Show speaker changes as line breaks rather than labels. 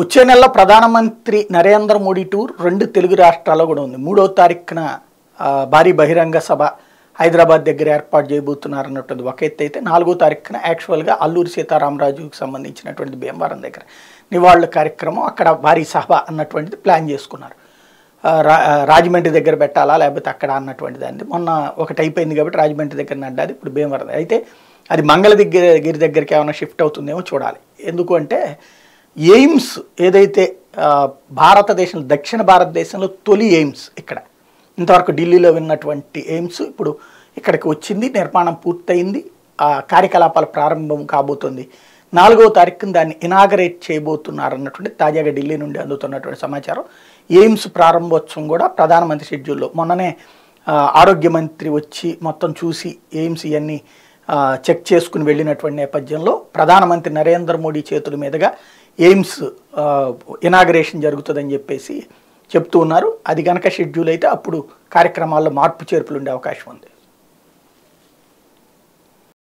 వచ్చే నెల ప్రధానమంత్రి నరేంద్ర మోడీ టూర్ రెండు తెలుగు రాష్ట్రాల్లో కూడా ఉంది మూడో తారీఖున భారీ బహిరంగ సభ హైదరాబాద్ దగ్గర ఏర్పాటు చేయబోతున్నారు అన్నటువంటి ఒక ఎత్తు అయితే నాలుగో తారీఖున యాక్చువల్గా అల్లూరి సీతారామరాజుకి సంబంధించినటువంటి భీమవరం దగ్గర నివాళుల కార్యక్రమం అక్కడ భారీ సభ అన్నటువంటిది ప్లాన్ చేసుకున్నారు రాజమండ్రి దగ్గర పెట్టాలా లేకపోతే అక్కడ అన్నటువంటిది అండి మొన్న ఒకటి అయిపోయింది కాబట్టి రాజమండ్రి దగ్గర నడ్డాది ఇప్పుడు భీమవరం అయితే అది మంగళ దగ్గర గిరి దగ్గరికి ఏమైనా షిఫ్ట్ అవుతుందేమో చూడాలి ఎందుకు అంటే ఎయిమ్స్ ఏదైతే భారతదేశం దక్షిణ భారతదేశంలో తొలి ఎయిమ్స్ ఇక్కడ ఇంతవరకు ఢిల్లీలో విన్నటువంటి ఎయిమ్స్ ఇప్పుడు ఇక్కడికి వచ్చింది నిర్మాణం పూర్తయింది ఆ కార్యకలాపాలు ప్రారంభం కాబోతుంది నాలుగవ తారీఖున దాన్ని ఇనాగరేట్ చేయబోతున్నారు అన్నటువంటి తాజాగా ఢిల్లీ నుండి అందుతున్నటువంటి సమాచారం ఎయిమ్స్ ప్రారంభోత్సవం కూడా ప్రధానమంత్రి షెడ్యూల్లో మొన్ననే ఆరోగ్య మంత్రి వచ్చి మొత్తం చూసి ఎయిమ్స్ ఇవన్నీ చెక్ చేసుకుని వెళ్ళినటువంటి నేపథ్యంలో ప్రధానమంత్రి నరేంద్ర మోడీ చేతుల మీదుగా ఎయిమ్స్ ఇనాగరేషన్ జరుగుతుందని చెప్పేసి చెప్తూ ఉన్నారు అది కనుక షెడ్యూల్ అయితే అప్పుడు కార్యక్రమాల్లో మార్పు చేర్పులు ఉండే అవకాశం ఉంది